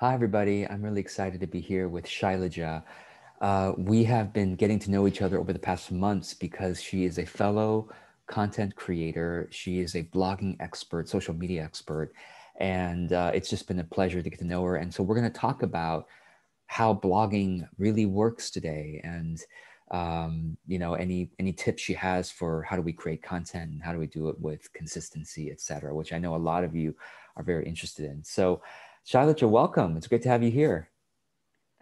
Hi, everybody. I'm really excited to be here with Shailaja. Uh, we have been getting to know each other over the past months because she is a fellow content creator. She is a blogging expert, social media expert. And uh, it's just been a pleasure to get to know her. And so we're going to talk about how blogging really works today and um, you know any any tips she has for how do we create content and how do we do it with consistency et cetera which i know a lot of you are very interested in so Charlotte, you're welcome. It's great to have you here.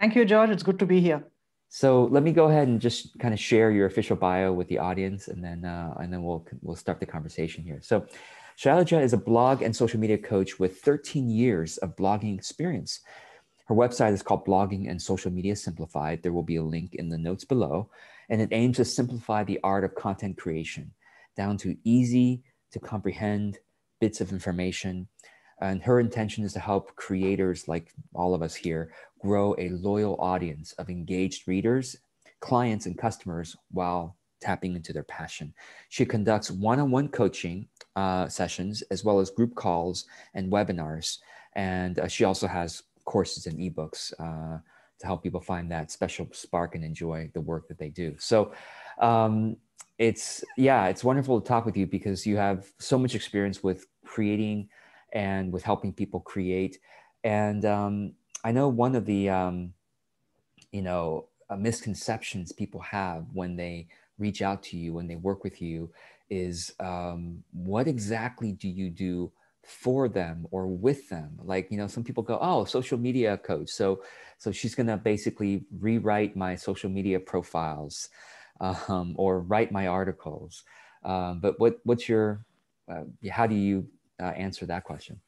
Thank you, George. It's good to be here. So let me go ahead and just kind of share your official bio with the audience, and then uh, and then we'll we'll start the conversation here. So, Shailaja is a blog and social media coach with 13 years of blogging experience. Her website is called Blogging and Social Media Simplified. There will be a link in the notes below, and it aims to simplify the art of content creation down to easy to comprehend bits of information and her intention is to help creators like all of us here grow a loyal audience of engaged readers, clients, and customers while tapping into their passion. She conducts one on one coaching uh, sessions as well as group calls and webinars. And uh, she also has courses and ebooks uh, to help people find that special spark and enjoy the work that they do. So, um, it's yeah, it's wonderful to talk with you because you have so much experience with creating and with helping people create. And um, I know one of the, um, you know, uh, misconceptions people have when they reach out to you, when they work with you, is um, what exactly do you do for them or with them? Like, you know, some people go, oh, social media coach. So, so she's going to basically rewrite my social media profiles um, or write my articles. Um, but what, what's your, uh, how do you uh, answer that question?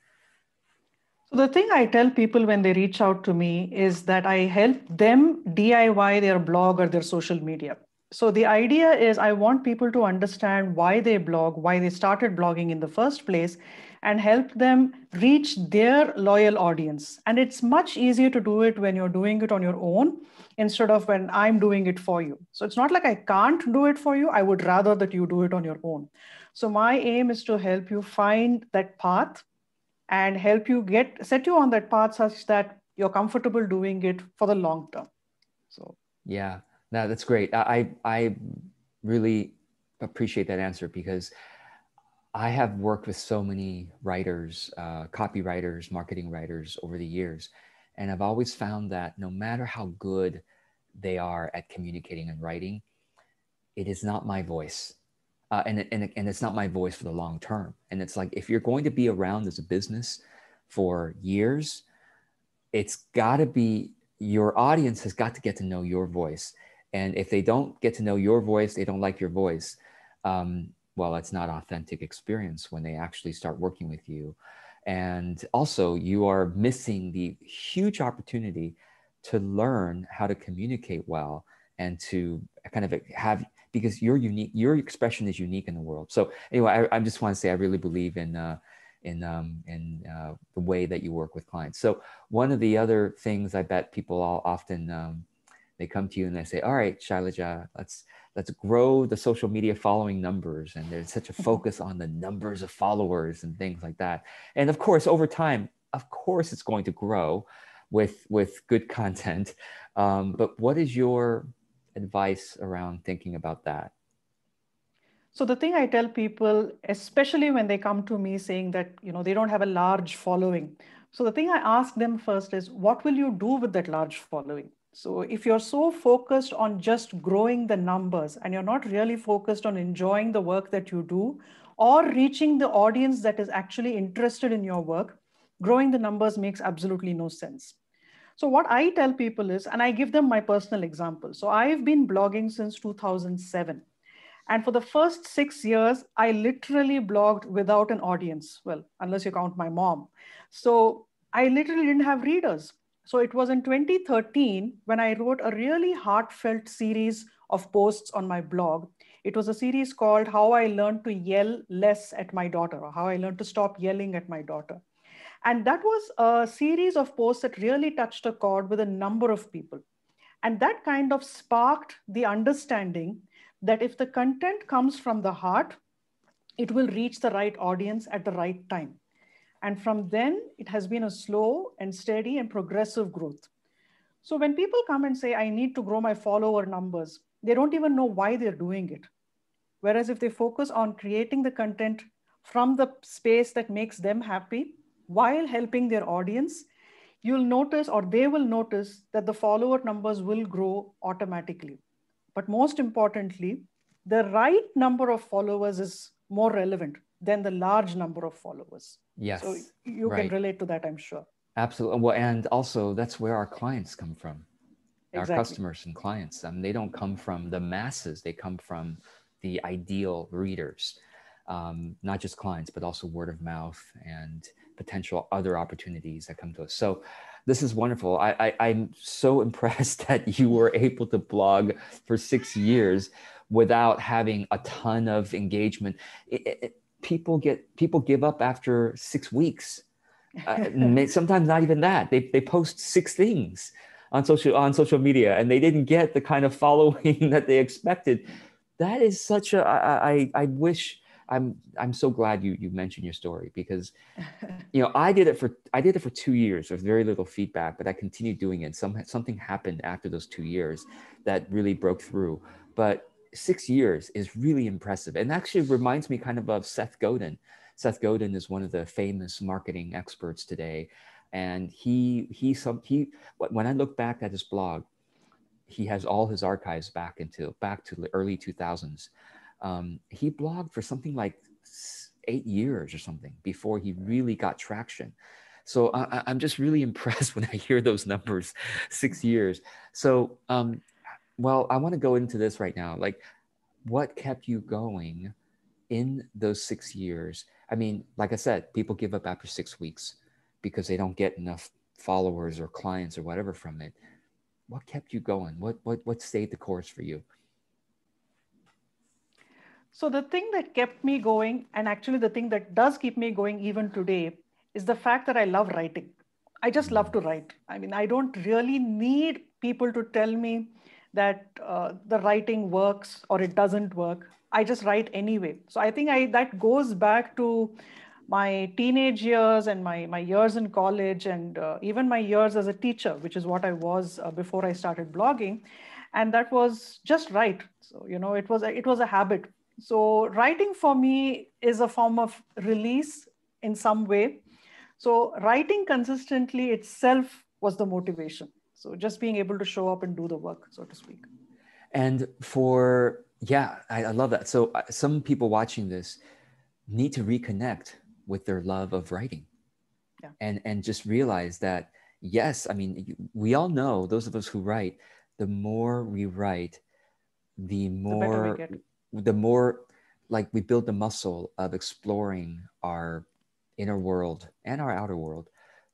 So, the thing I tell people when they reach out to me is that I help them DIY their blog or their social media. So, the idea is I want people to understand why they blog, why they started blogging in the first place, and help them reach their loyal audience. And it's much easier to do it when you're doing it on your own instead of when I'm doing it for you. So it's not like I can't do it for you. I would rather that you do it on your own. So my aim is to help you find that path and help you get set you on that path such that you're comfortable doing it for the long term. So yeah, no, that's great. I I really appreciate that answer because I have worked with so many writers, uh, copywriters, marketing writers over the years, and I've always found that no matter how good they are at communicating and writing, it is not my voice uh, and, and, and it's not my voice for the long term. And it's like, if you're going to be around as a business for years, it's got to be your audience has got to get to know your voice. And if they don't get to know your voice, they don't like your voice. Um, well, it's not authentic experience when they actually start working with you. And also, you are missing the huge opportunity to learn how to communicate well and to kind of have because your unique your expression is unique in the world so anyway i, I just want to say i really believe in uh, in um, in uh, the way that you work with clients so one of the other things i bet people all often um, they come to you and they say all right shailaja let's let's grow the social media following numbers and there's such a focus on the numbers of followers and things like that and of course over time of course it's going to grow with with good content um, but what is your advice around thinking about that? So the thing I tell people, especially when they come to me saying that, you know, they don't have a large following. So the thing I ask them first is, what will you do with that large following? So if you're so focused on just growing the numbers and you're not really focused on enjoying the work that you do or reaching the audience that is actually interested in your work, growing the numbers makes absolutely no sense. So what I tell people is, and I give them my personal example. So I've been blogging since 2007. And for the first six years, I literally blogged without an audience. Well, unless you count my mom. So I literally didn't have readers. So it was in 2013 when I wrote a really heartfelt series of posts on my blog. It was a series called How I Learned to Yell Less at My Daughter, or How I Learned to Stop Yelling at My Daughter. And that was a series of posts that really touched a chord with a number of people. And that kind of sparked the understanding that if the content comes from the heart, it will reach the right audience at the right time. And from then, it has been a slow and steady and progressive growth. So when people come and say, I need to grow my follower numbers, they don't even know why they're doing it. Whereas if they focus on creating the content from the space that makes them happy, while helping their audience, you'll notice or they will notice that the follower numbers will grow automatically. But most importantly, the right number of followers is more relevant than the large number of followers. Yes. So you right. can relate to that, I'm sure. Absolutely. Well, and also that's where our clients come from. Exactly. Our customers and clients. Um, they don't come from the masses, they come from the ideal readers. Um, not just clients, but also word of mouth and potential other opportunities that come to us. So this is wonderful. I, I, am so impressed that you were able to blog for six years without having a ton of engagement. It, it, people get people give up after six weeks. Uh, sometimes not even that. They, they post six things on social on social media and they didn't get the kind of following that they expected. That is such a I, I, I wish I'm I'm so glad you you mentioned your story because you know I did it for I did it for two years with very little feedback, but I continued doing it. Some something happened after those two years that really broke through. But six years is really impressive, and actually reminds me kind of of Seth Godin. Seth Godin is one of the famous marketing experts today, and he he some he when I look back at his blog, he has all his archives back into back to the early two thousands um, he blogged for something like eight years or something before he really got traction. So I, am just really impressed when I hear those numbers, six mm-hmm. years. So, um, well, I want to go into this right now. Like, what kept you going in those six years? I mean, like I said, people give up after six weeks because they don't get enough followers or clients or whatever from it. What kept you going? What what what stayed the course for you? So the thing that kept me going, and actually the thing that does keep me going even today, is the fact that I love writing. I just love to write. I mean, I don't really need people to tell me that uh, the writing works or it doesn't work. I just write anyway. So I think I that goes back to my teenage years and my, my years in college and uh, even my years as a teacher, which is what I was uh, before I started blogging. And that was just right. So, you know, it was a, it was a habit so writing for me is a form of release in some way. So writing consistently itself was the motivation. So just being able to show up and do the work, so to speak. And for, yeah, I, I love that. So uh, some people watching this need to reconnect with their love of writing yeah. and, and just realize that, yes, I mean, we all know, those of us who write, the more we write, the more the the more like we build the muscle of exploring our inner world and our outer world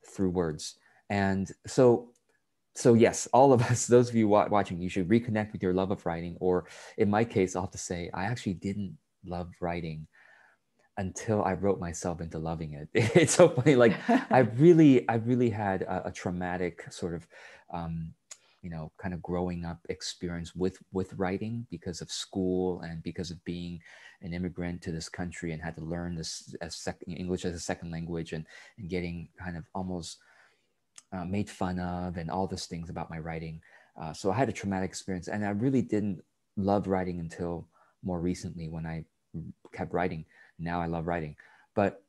through words. And so, so yes, all of us, those of you watching, you should reconnect with your love of writing. Or in my case, I'll have to say, I actually didn't love writing until I wrote myself into loving it. It's so funny. Like I really, I really had a, a traumatic sort of um, you know kind of growing up experience with with writing because of school and because of being an immigrant to this country and had to learn this as second english as a second language and and getting kind of almost uh, made fun of and all these things about my writing uh, so i had a traumatic experience and i really didn't love writing until more recently when i kept writing now i love writing but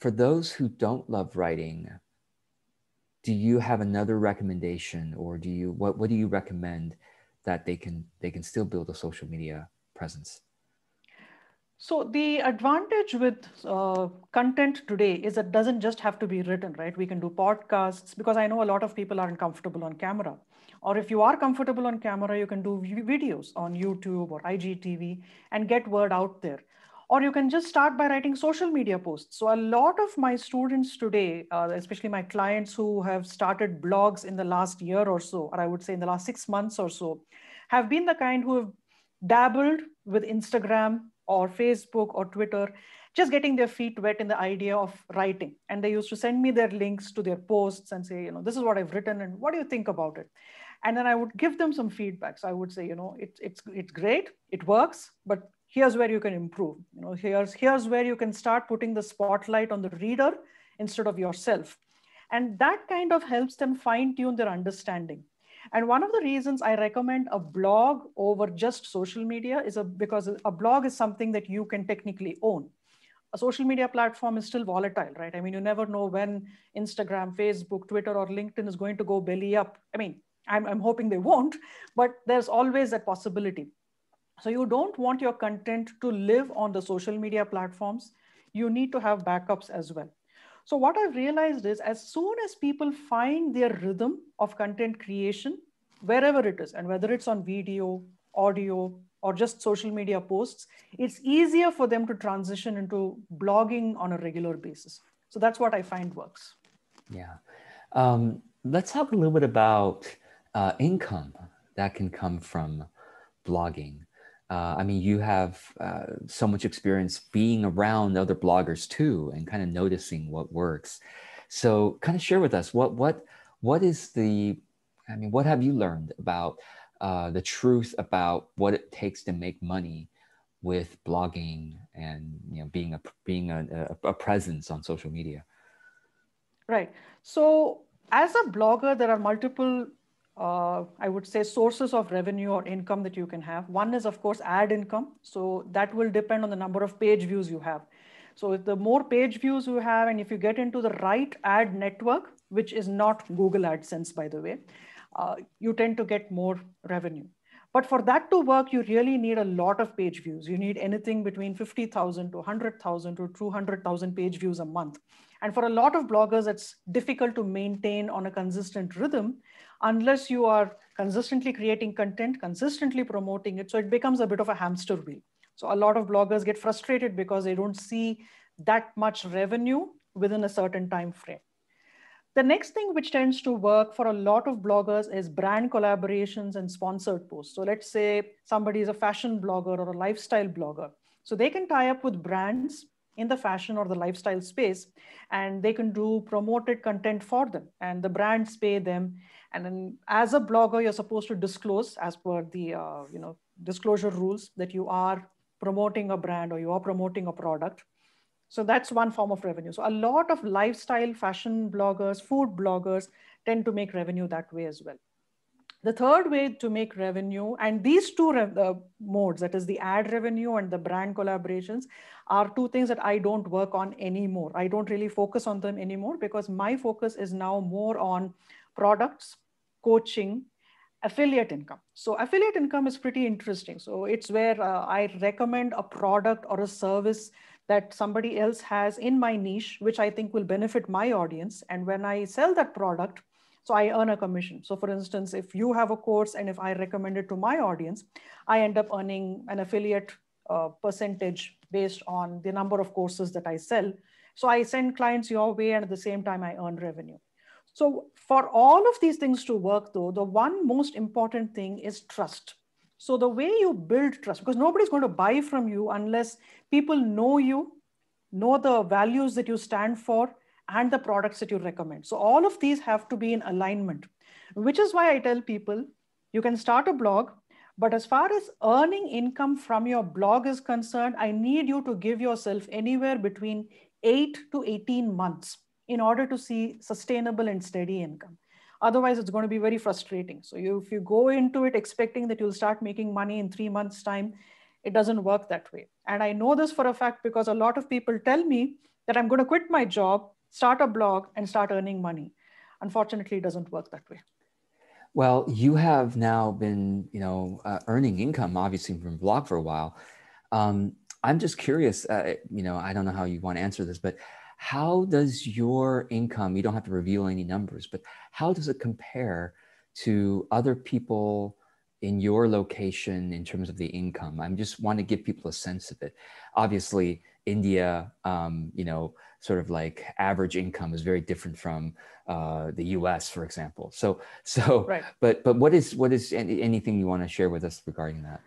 for those who don't love writing do you have another recommendation or do you what, what do you recommend that they can they can still build a social media presence so the advantage with uh, content today is it doesn't just have to be written right we can do podcasts because i know a lot of people aren't comfortable on camera or if you are comfortable on camera you can do videos on youtube or igtv and get word out there or you can just start by writing social media posts. So a lot of my students today, uh, especially my clients who have started blogs in the last year or so, or I would say in the last six months or so, have been the kind who have dabbled with Instagram or Facebook or Twitter, just getting their feet wet in the idea of writing. And they used to send me their links to their posts and say, you know, this is what I've written and what do you think about it? And then I would give them some feedback. So I would say, you know, it's it's it's great, it works, but here's where you can improve. You know, here's, here's where you can start putting the spotlight on the reader instead of yourself. And that kind of helps them fine tune their understanding. And one of the reasons I recommend a blog over just social media is a, because a blog is something that you can technically own. A social media platform is still volatile, right? I mean, you never know when Instagram, Facebook, Twitter, or LinkedIn is going to go belly up. I mean, I'm, I'm hoping they won't, but there's always that possibility. So you don't want your content to live on the social media platforms. You need to have backups as well. So what I've realized is as soon as people find their rhythm of content creation, wherever it is, and whether it's on video, audio, or just social media posts, it's easier for them to transition into blogging on a regular basis. So that's what I find works. Yeah. Um, let's talk a little bit about uh, income that can come from blogging uh, I mean, you have uh, so much experience being around other bloggers too, and kind of noticing what works. So, kind of share with us what what what is the, I mean, what have you learned about uh, the truth about what it takes to make money with blogging and you know being a being a, a presence on social media. Right. So, as a blogger, there are multiple uh, I would say, sources of revenue or income that you can have. One is, of course, ad income. So that will depend on the number of page views you have. So the more page views you have, and if you get into the right ad network, which is not Google AdSense, by the way, uh, you tend to get more revenue. But for that to work, you really need a lot of page views. You need anything between 50,000 to 100,000 to 200,000 page views a month. And for a lot of bloggers, it's difficult to maintain on a consistent rhythm unless you are consistently creating content, consistently promoting it. So it becomes a bit of a hamster wheel. So a lot of bloggers get frustrated because they don't see that much revenue within a certain time frame. The next thing which tends to work for a lot of bloggers is brand collaborations and sponsored posts. So let's say somebody is a fashion blogger or a lifestyle blogger. So they can tie up with brands in the fashion or the lifestyle space and they can do promoted content for them and the brands pay them and then as a blogger, you're supposed to disclose as per the, uh, you know, disclosure rules that you are promoting a brand or you are promoting a product. So that's one form of revenue. So a lot of lifestyle, fashion bloggers, food bloggers tend to make revenue that way as well. The third way to make revenue, and these two uh, modes, that is the ad revenue and the brand collaborations, are two things that I don't work on anymore. I don't really focus on them anymore because my focus is now more on products, coaching, affiliate income. So affiliate income is pretty interesting. So it's where uh, I recommend a product or a service that somebody else has in my niche, which I think will benefit my audience. And when I sell that product, so I earn a commission. So for instance, if you have a course and if I recommend it to my audience, I end up earning an affiliate uh, percentage based on the number of courses that I sell. So I send clients your way and at the same time I earn revenue. So for all of these things to work though, the one most important thing is trust. So the way you build trust, because nobody's going to buy from you unless people know you, know the values that you stand for, and the products that you recommend. So all of these have to be in alignment, which is why I tell people you can start a blog, but as far as earning income from your blog is concerned, I need you to give yourself anywhere between eight to 18 months in order to see sustainable and steady income. Otherwise, it's going to be very frustrating. So you, if you go into it expecting that you'll start making money in three months' time, it doesn't work that way. And I know this for a fact because a lot of people tell me that I'm going to quit my job, start a blog, and start earning money. Unfortunately, it doesn't work that way. Well, you have now been, you know, uh, earning income obviously from blog for a while. Um, I'm just curious. Uh, you know, I don't know how you want to answer this, but how does your income, you don't have to reveal any numbers, but how does it compare to other people in your location in terms of the income? I just want to give people a sense of it. Obviously, India, um, you know, sort of like average income is very different from uh, the U.S., for example. So, so, right. but but what is what is anything you want to share with us regarding that?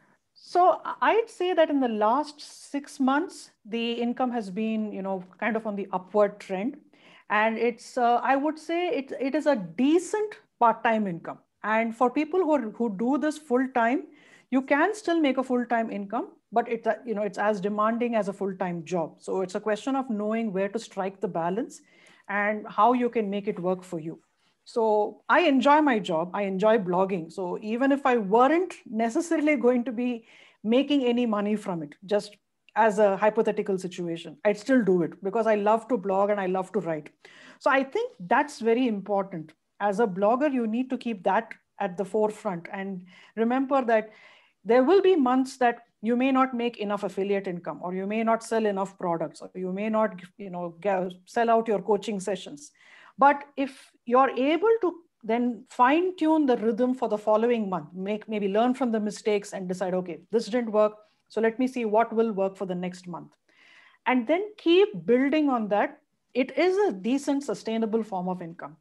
So I'd say that in the last six months, the income has been, you know, kind of on the upward trend. And it's, uh, I would say it, it is a decent part-time income. And for people who, are, who do this full-time, you can still make a full-time income, but it's, uh, you know, it's as demanding as a full-time job. So it's a question of knowing where to strike the balance and how you can make it work for you. So I enjoy my job. I enjoy blogging. So even if I weren't necessarily going to be making any money from it, just as a hypothetical situation, I'd still do it because I love to blog and I love to write. So I think that's very important. As a blogger, you need to keep that at the forefront and remember that there will be months that you may not make enough affiliate income or you may not sell enough products or you may not you know sell out your coaching sessions but if you're able to then fine tune the rhythm for the following month, make maybe learn from the mistakes and decide, okay, this didn't work. So let me see what will work for the next month. And then keep building on that. It is a decent, sustainable form of income.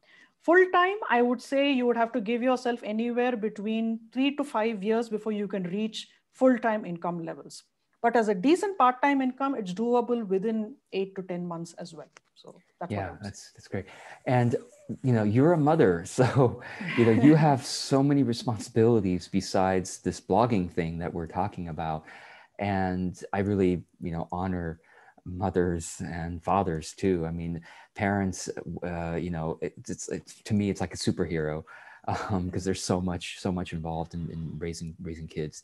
Full time, I would say you would have to give yourself anywhere between three to five years before you can reach full time income levels. But as a decent part time income, it's doable within eight to 10 months as well. So that's yeah, that's that's great. And you know, you're a mother, so you know you have so many responsibilities besides this blogging thing that we're talking about. And I really, you know, honor mothers and fathers too. I mean, parents, uh, you know, it, it's, it's to me, it's like a superhero because um, there's so much, so much involved in, in raising raising kids.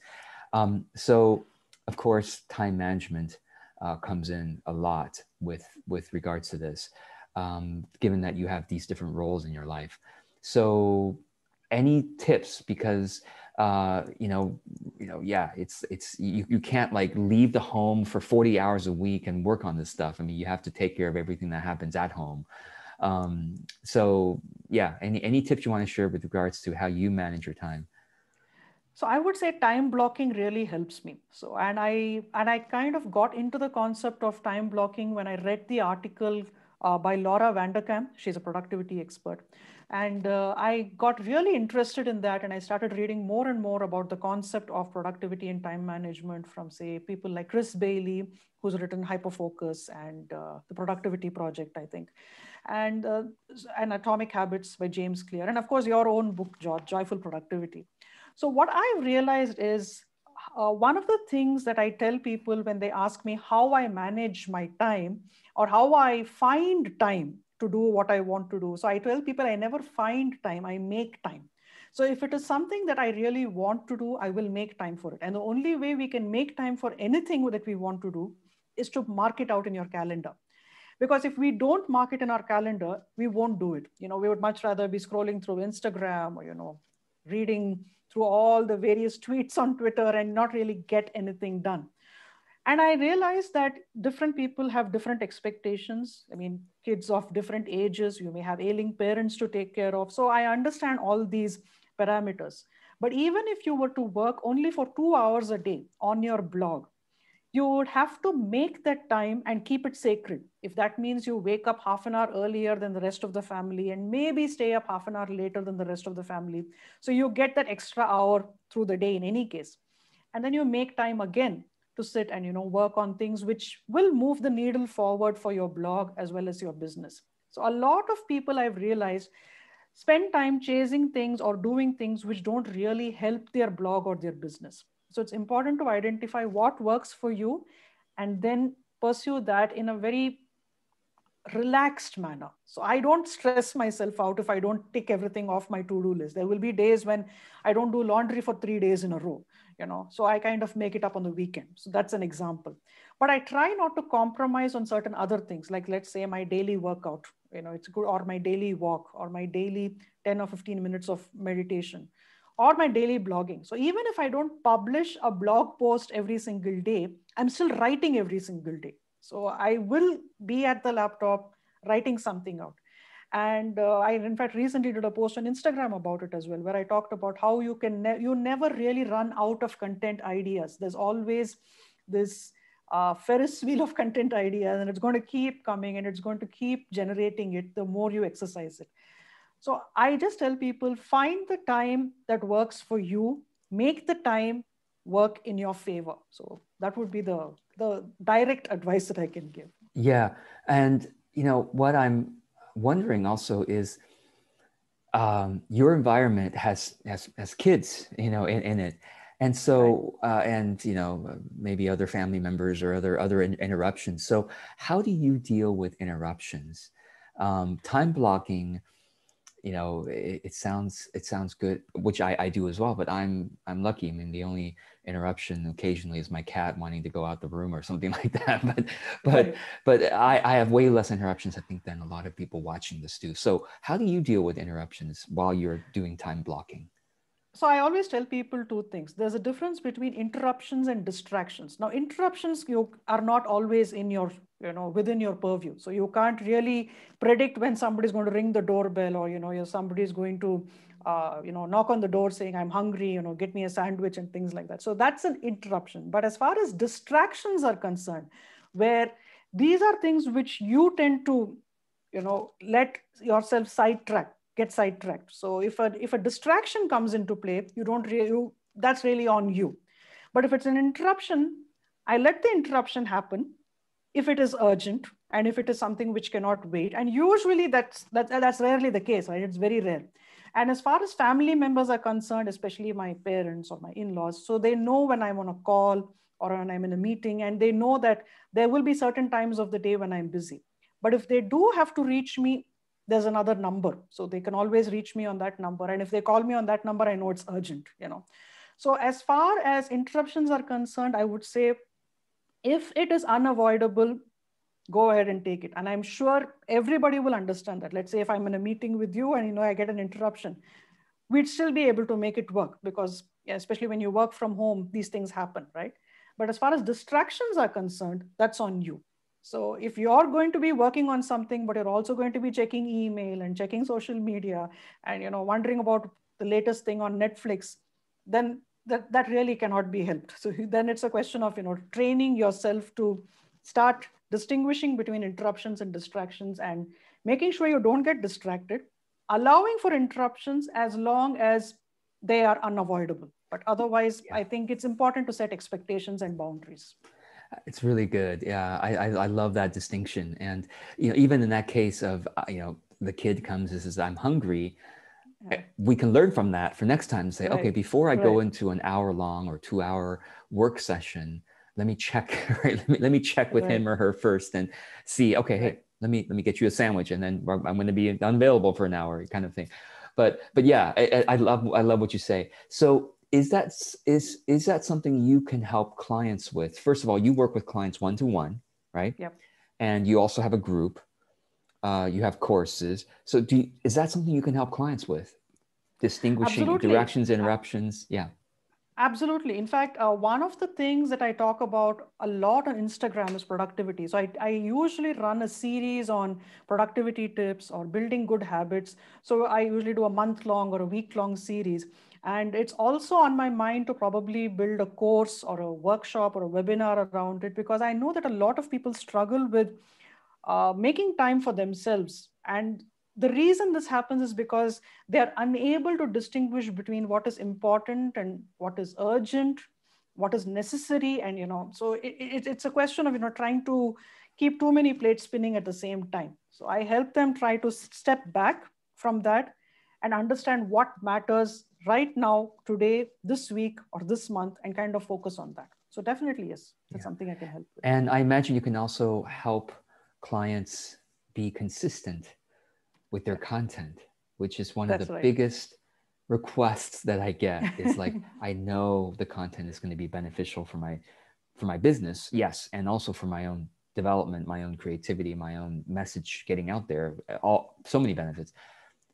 Um, so, of course, time management uh, comes in a lot with with regards to this, um, given that you have these different roles in your life. So, any tips? Because uh, you know, you know, yeah, it's it's you, you can't like leave the home for 40 hours a week and work on this stuff. I mean, you have to take care of everything that happens at home. Um, so yeah, any any tips you want to share with regards to how you manage your time? So I would say time blocking really helps me. So and I and I kind of got into the concept of time blocking when I read the article uh, by Laura Vanderkam. She's a productivity expert, and uh, I got really interested in that. And I started reading more and more about the concept of productivity and time management from say people like Chris Bailey, who's written Hyperfocus and uh, the Productivity Project, I think, and uh, and Atomic Habits by James Clear, and of course your own book, Joyful Productivity. So what I've realized is uh, one of the things that I tell people when they ask me how I manage my time or how I find time to do what I want to do. So I tell people I never find time, I make time. So if it is something that I really want to do, I will make time for it. And the only way we can make time for anything that we want to do is to mark it out in your calendar. Because if we don't mark it in our calendar, we won't do it. You know, we would much rather be scrolling through Instagram or, you know, reading through all the various tweets on Twitter and not really get anything done. And I realized that different people have different expectations. I mean, kids of different ages, you may have ailing parents to take care of. So I understand all these parameters. But even if you were to work only for two hours a day on your blog, you would have to make that time and keep it sacred. If that means you wake up half an hour earlier than the rest of the family and maybe stay up half an hour later than the rest of the family. So you get that extra hour through the day in any case. And then you make time again to sit and you know work on things which will move the needle forward for your blog as well as your business. So a lot of people I've realized spend time chasing things or doing things which don't really help their blog or their business. So it's important to identify what works for you and then pursue that in a very relaxed manner. So I don't stress myself out if I don't tick everything off my to-do list. There will be days when I don't do laundry for three days in a row, you know, so I kind of make it up on the weekend. So that's an example. But I try not to compromise on certain other things, like let's say my daily workout, you know, it's good, or my daily walk, or my daily 10 or 15 minutes of meditation or my daily blogging. So even if I don't publish a blog post every single day, I'm still writing every single day. So I will be at the laptop writing something out. And uh, I, in fact, recently did a post on Instagram about it as well, where I talked about how you can ne- you never really run out of content ideas. There's always this uh, Ferris wheel of content ideas, and it's going to keep coming, and it's going to keep generating it the more you exercise it. So I just tell people find the time that works for you, make the time work in your favor. So that would be the the direct advice that I can give. Yeah, and you know what I'm wondering also is um, your environment has has has kids, you know, in, in it, and so uh, and you know maybe other family members or other other in, interruptions. So how do you deal with interruptions? Um, time blocking you know it, it, sounds it sounds good which I, I do as well but i'm i'm lucky i mean the only interruption occasionally is my cat wanting to go out the room or something like that but but but i i have way less interruptions i think than a lot of people watching this do so how do you deal with interruptions while you're doing time blocking so I always tell people two things. There's a difference between interruptions and distractions. Now, interruptions you are not always in your, you know, within your purview. So you can't really predict when somebody's going to ring the doorbell or, you know, somebody's going to, uh, you know, knock on the door saying, I'm hungry, you know, get me a sandwich and things like that. So that's an interruption. But as far as distractions are concerned, where these are things which you tend to, you know, let yourself sidetrack get sidetracked. So if a, if a distraction comes into play, you don't really, that's really on you. But if it's an interruption, I let the interruption happen if it is urgent and if it is something which cannot wait. And usually that's, that, that's rarely the case, right? It's very rare. And as far as family members are concerned, especially my parents or my in-laws, so they know when I'm on a call or when I'm in a meeting and they know that there will be certain times of the day when I'm busy. But if they do have to reach me there's another number. So they can always reach me on that number. And if they call me on that number, I know it's urgent, you know. So as far as interruptions are concerned, I would say if it is unavoidable, go ahead and take it. And I'm sure everybody will understand that. Let's say if I'm in a meeting with you and you know I get an interruption, we'd still be able to make it work because especially when you work from home, these things happen, right? But as far as distractions are concerned, that's on you. So if you're going to be working on something, but you're also going to be checking email and checking social media and, you know, wondering about the latest thing on Netflix, then that, that really cannot be helped. So then it's a question of, you know, training yourself to start distinguishing between interruptions and distractions and making sure you don't get distracted, allowing for interruptions as long as they are unavoidable. But otherwise, yeah. I think it's important to set expectations and boundaries. It's really good. Yeah, I, I, I love that distinction. And you know, even in that case of uh, you know, the kid comes and says, "I'm hungry." Eh, we can learn from that for next time. Say, right. okay, before I right. go into an hour long or two hour work session, let me check. Right? Let me let me check with right. him or her first and see. Okay, hey, let me let me get you a sandwich, and then I'm going to be unavailable for an hour, kind of thing. But but yeah, I, I love I love what you say. So is that is is that something you can help clients with? First of all, you work with clients one to one, right? Yep. And you also have a group. Uh, you have courses. So, do you, is that something you can help clients with? Distinguishing Absolutely. directions, interruptions. Yeah. Absolutely. In fact, uh, one of the things that I talk about a lot on Instagram is productivity. So I, I usually run a series on productivity tips or building good habits. So I usually do a month long or a week long series. And it's also on my mind to probably build a course or a workshop or a webinar around it because I know that a lot of people struggle with uh, making time for themselves. And the reason this happens is because they are unable to distinguish between what is important and what is urgent what is necessary and you know so it, it, it's a question of you know trying to keep too many plates spinning at the same time so i help them try to step back from that and understand what matters right now, today, this week, or this month, and kind of focus on that. So definitely, yes, that's yeah. something I can help. With. And I imagine you can also help clients be consistent with their content, which is one that's of the right. biggest requests that I get. Is like, I know the content is going to be beneficial for my for my business, yes, and also for my own development, my own creativity, my own message getting out there, all so many benefits.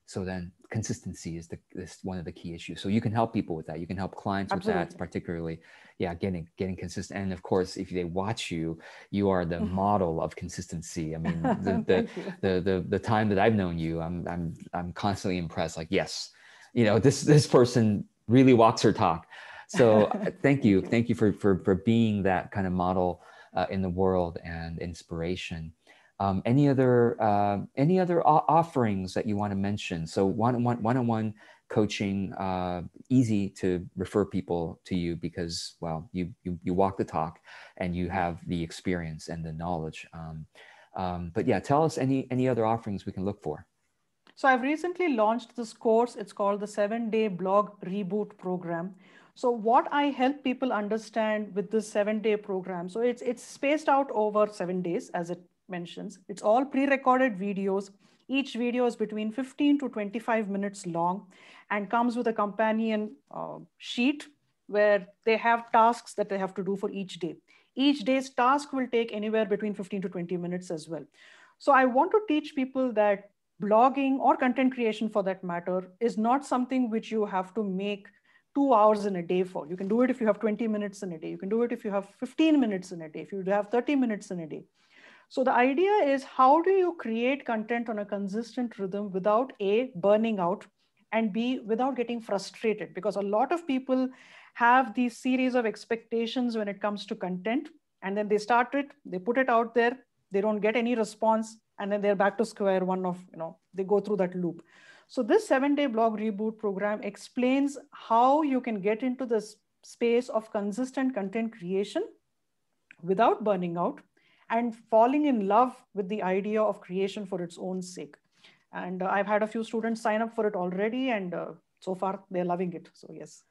So then consistency is the is one of the key issues. So you can help people with that. You can help clients Absolutely. with that, particularly, yeah, getting getting consistent. And of course, if they watch you, you are the mm-hmm. model of consistency. I mean, the the, the, the the time that I've known you, I'm I'm I'm constantly impressed. Like, yes, you know, this this person really walks her talk. So uh, thank you, thank you for for for being that kind of model uh, in the world and inspiration um, any other uh, any other offerings that you want to mention so one-on-one one-on-one coaching uh, easy to refer people to you because well you, you, you walk the talk and you have the experience and the knowledge um, um, but yeah tell us any any other offerings we can look for so i've recently launched this course it's called the seven day blog reboot program so what I help people understand with this seven day program, so it's it's spaced out over seven days as it mentions. It's all pre-recorded videos. Each video is between 15 to 25 minutes long and comes with a companion uh, sheet where they have tasks that they have to do for each day. Each day's task will take anywhere between 15 to 20 minutes as well. So I want to teach people that blogging or content creation for that matter is not something which you have to make two hours in a day for. You can do it if you have 20 minutes in a day. You can do it if you have 15 minutes in a day, if you have 30 minutes in a day. So the idea is how do you create content on a consistent rhythm without A, burning out, and B, without getting frustrated? Because a lot of people have these series of expectations when it comes to content, and then they start it, they put it out there, they don't get any response, and then they're back to square one of, you know, they go through that loop. So this seven day blog reboot program explains how you can get into this space of consistent content creation without burning out and falling in love with the idea of creation for its own sake. And uh, I've had a few students sign up for it already, and uh, so far they're loving it. So, yes.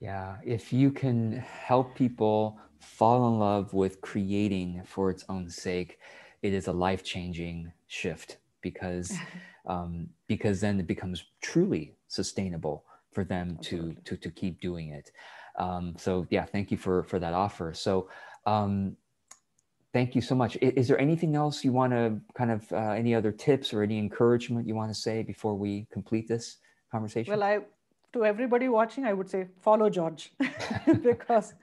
Yeah, if you can help people fall in love with creating for its own sake, it is a life changing shift because um, because then it becomes truly sustainable for them to to to keep doing it. Um, so yeah, thank you for for that offer. So um, Thank you so much. Is, is there anything else you want to kind of uh, any other tips or any encouragement you want to say before we complete this conversation? Well, I to everybody watching, I would say follow George because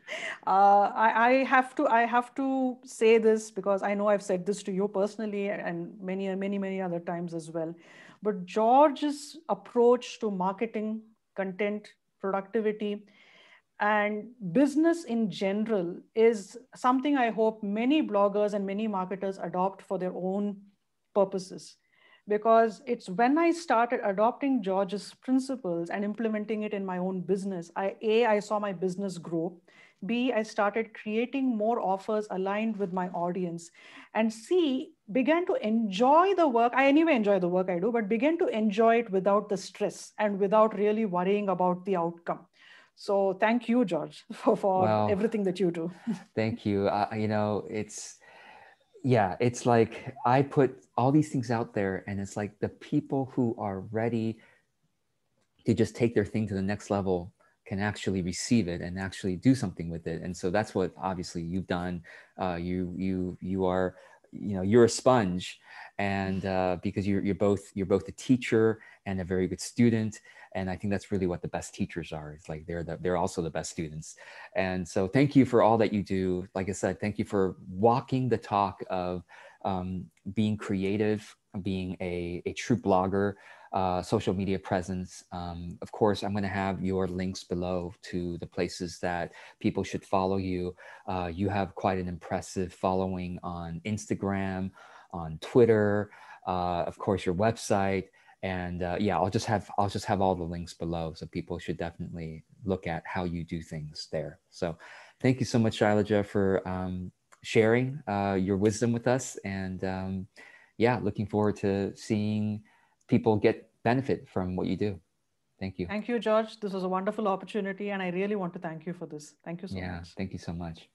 uh, I, I, have to I have to say this because I know I've said this to you personally and many many many other times as well. But George's approach to marketing, content, productivity, and business in general is something I hope many bloggers and many marketers adopt for their own purposes. Because it's when I started adopting George's principles and implementing it in my own business, I, A, I saw my business grow. B, I started creating more offers aligned with my audience. And C, began to enjoy the work. I anyway enjoy the work I do, but began to enjoy it without the stress and without really worrying about the outcome. So thank you, George, for, for everything that you do. thank you. Uh, you know, it's, yeah, it's like I put all these things out there, and it's like the people who are ready to just take their thing to the next level can actually receive it and actually do something with it. And so that's what obviously you've done. Uh, you you you are you know you're a sponge and mm-hmm. uh, because you're, you're both you're both a teacher and a very good student and i think that's really what the best teachers are it's like they're the, they're also the best students and so thank you for all that you do like i said thank you for walking the talk of um, being creative being a, a true blogger uh, social media presence. Um, of course, I'm going to have your links below to the places that people should follow you. Uh, you have quite an impressive following on Instagram, on Twitter, uh, of course, your website. And uh, yeah, I'll just have I'll just have all the links below, so people should definitely look at how you do things there. So, thank you so much, Shailaja, for um, sharing uh, your wisdom with us, and um, yeah, looking forward to seeing people get benefit from what you do. Thank you. Thank you, George. This was a wonderful opportunity, and I really want to thank you for this. Thank you so yeah, much. Yeah, thank you so much.